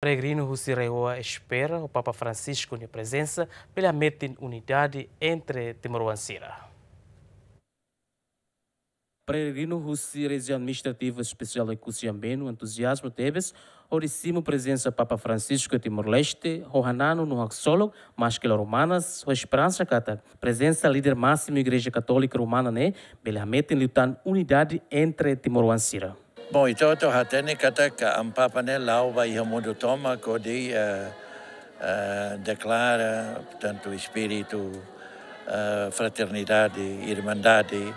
Peregrino Reoa espera o Papa Francisco na presença pela meta unidade entre Timor-Lancira. Peregrino Russi, região é administrativa especial e Cusiambeno, entusiasmo teves, oricimo presença Papa Francisco de Timor-Leste, Rohanano no Axolo, Máscara Romanas, sua esperança cata. Presença líder máximo Igreja Católica Romana, né? Pela meta em lutar unidade entre Timor-Lancira. Bom, então eu há tene kata ka ampapa ne né, lauva i hamundo toma que uh, uh, declara, portanto, espírito, eh, fraternidade, irmandade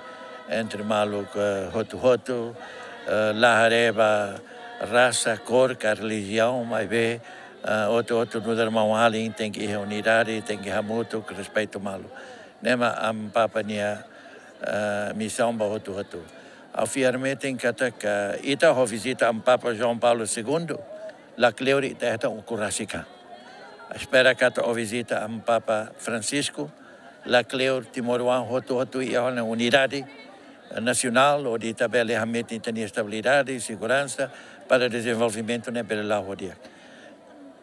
entre maluk uh, eh, hotu hotu, uh, eh, raça, cor, religião, mas vê, outro, outro no irmão ali tem que reunir, tem que hamuto, respeito malo. Nema né, ampapa nia né, uh, missão para hotu hotu. Obviamente tem que atacar. E está a visita ao Papa João Paulo II, lá que lhe está o Curacica. Espera que a visita ao Papa Francisco, lá que lhe Timor-Wan, na unidade nacional, onde também realmente tem estabilidade e segurança para o desenvolvimento né, pelo La Rodiac.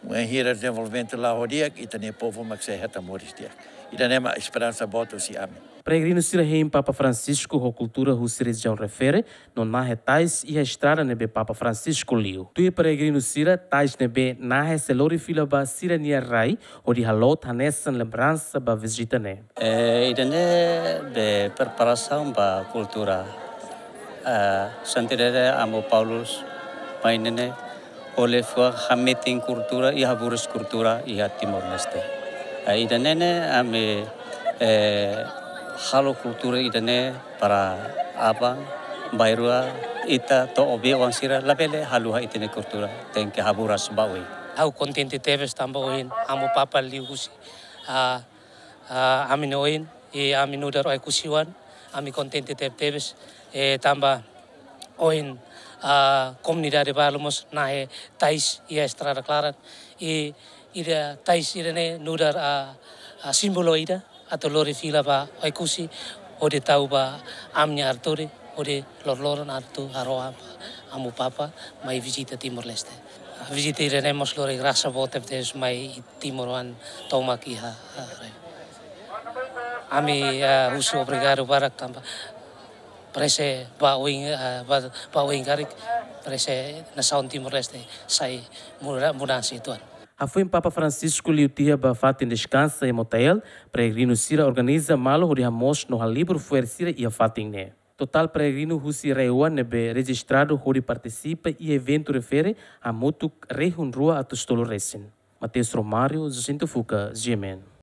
Um engenheiro de desenvolvimento lá Rodiac e também o povo que se reta Morisdiac. Iranema Esperança Bota se ame. Peregrino Sirahim Papa Francisco com cultura hu religião refere no nahe tais e a estrada nebe Papa Francisco liu. e peregrino sira tais nebe nahe selori fila ba sira nia rai o di halot hanesan lembrança ba visita ne. É, idene de preparação ba cultura. Uh, Santirere amo Paulus painene, olefua hametin cultura e haburis cultura e a Timor Leste. i te nene a me e, halo kultura i te ne para apa, bairua, ita, to o bia wansira, la pele haluha i te ne kultura, ten ke habura subawi. Hau kontente tewe stamba oin, amu papa li usi, a, a, amin oin, e amin udaro ai kusiwan, ami kontente tewe tewe, e tamba oin, a komunidade Balmos na he tais ia a estrada clara e ira tais ira ne nudar a, simboloida atau lori fila ba oikusi ode tau ba amnya artore ode lorloran artu haroa amu papa mai visita Timor Leste. Visita irene mos lori rasa botep mai timoruan tomak iha. Ami husu obrigado barak tamba parece va wing va va wing na Timor Leste sai murasi tuan. Afun Papa Francisco liu tia ba fatin descansa e motel, peregrino sira organiza malo hori hamos no halibro fuer sira e fatin ne. Total peregrino husi reua nebe registrado hori participa e evento refere a motu rehun rua atostolo resin. Mateus Romário, Jacinto Fuca, Gemen.